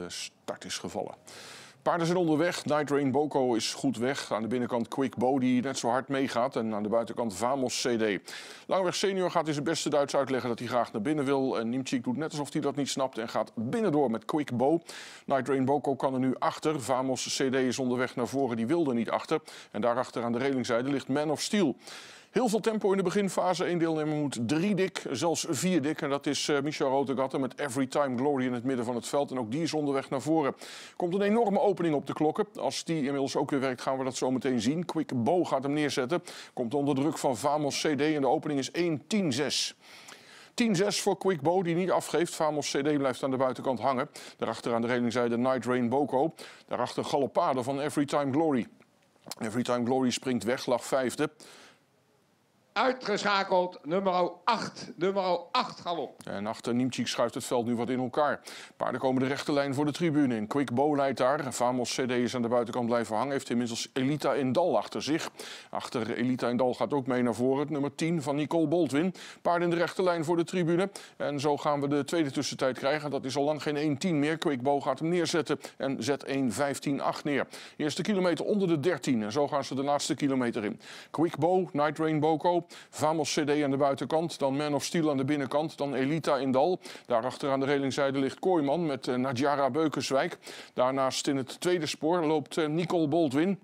Eh, start is gevallen. Paarden zijn onderweg. Night Rain Boko is goed weg. Aan de binnenkant Quick Bow die net zo hard meegaat. En aan de buitenkant Vamos CD. Langweg Senior gaat in zijn beste Duits uitleggen dat hij graag naar binnen wil. En Niemczyk doet net alsof hij dat niet snapt en gaat binnendoor met Quick Bow. Night Rain Boko kan er nu achter. Vamos CD is onderweg naar voren. Die wilde niet achter. En daarachter aan de relingzijde ligt Man of Steel. Heel veel tempo in de beginfase. Eén deelnemer moet drie dik, zelfs vier dik. En dat is eh, Michel Rotegatten met Everytime Glory in het midden van het veld. En ook die is onderweg naar voren. Komt een enorme opening op de klokken. Als die inmiddels ook weer werkt, gaan we dat zo meteen zien. Quick Bow gaat hem neerzetten. Komt onder druk van Vamos CD en de opening is 1-10-6. 10-6 voor Quick Bow die niet afgeeft. Famos CD blijft aan de buitenkant hangen. Daarachter aan de relingzijde Night Rain Boko. Daarachter Galopade van Everytime Glory. Every Time Glory springt weg, lag vijfde uitgeschakeld nummer 8. Nummer 8 galop. En achter Niemczyk schuift het veld nu wat in elkaar. Paarden komen de rechte lijn voor de tribune in. Quick leidt daar. Famos CD is aan de buitenkant blijven hangen. Heeft inmiddels Elita in Dal achter zich. Achter Elita in Dal gaat ook mee naar voren. Het nummer 10 van Nicole Boldwin. Paarden in de rechte lijn voor de tribune. En zo gaan we de tweede tussentijd krijgen. Dat is al lang geen 1-10 meer. Quick gaat hem neerzetten en zet 1-15-8 neer. Eerste kilometer onder de 13. En zo gaan ze de laatste kilometer in. Quick Night Rainbow. Boko Vamos CD aan de buitenkant, dan Man of Steel aan de binnenkant, dan Elita in Dal. Daarachter aan de relingzijde ligt Kooiman met eh, Nadjara Beukenswijk. Daarnaast in het tweede spoor loopt eh, Nicole Boldwin.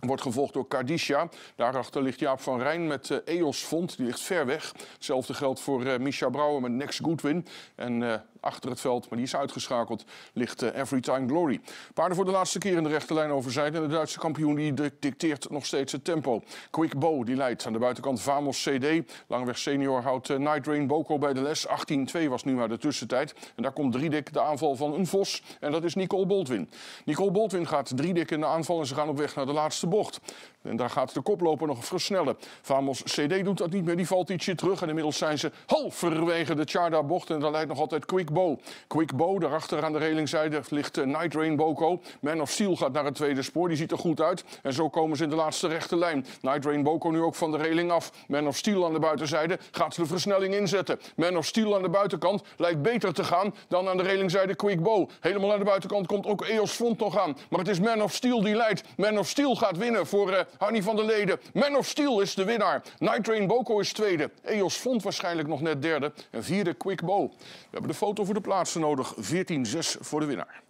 Wordt gevolgd door Kardisha. Daarachter ligt Jaap van Rijn met EOS eh, e Fond. Die ligt ver weg. Hetzelfde geldt voor uh, Misha Brouwer met Next Goodwin. En eh, achter het veld, maar die is uitgeschakeld, ligt Everytime Glory. Paarden voor de laatste keer in de rechterlijn overzijde. En de Duitse kampioen die dicteert nog steeds het tempo. Quick Bow die leidt aan de buitenkant Vamos CD. Langweg senior houdt Night Rain Boko bij de les. 18-2 was nu maar de tussentijd. En daar komt dik de aanval van een vos. En dat is Nicole Boldwin. Nicole Boldwin gaat dik in de aanval en ze gaan op weg naar de laatste laatste bocht. En daar gaat de koploper nog versnellen. Vamos CD doet dat niet meer, die valt ietsje terug. En inmiddels zijn ze halverwege de Charda-bocht. En daar leidt nog altijd Quick Bow. Quick Bow, daarachter aan de relingzijde ligt eh, Night Rain Boko. Man of Steel gaat naar het tweede spoor, die ziet er goed uit. En zo komen ze in de laatste rechte lijn. Night Rain Boko nu ook van de reling af. Man of Steel aan de buitenzijde gaat de versnelling inzetten. Man of Steel aan de buitenkant lijkt beter te gaan dan aan de relingzijde Quick Bow. Helemaal aan de buitenkant komt ook Eos Front nog aan. Maar het is Man of Steel die leidt. Man of Steel gaat gaat winnen voor uh, Hanni van der Leden. Man of Steel is de winnaar. Night Train Boko is tweede. Eos Font waarschijnlijk nog net derde. En vierde Quick Bow. We hebben de foto voor de plaatsen nodig. 14-6 voor de winnaar.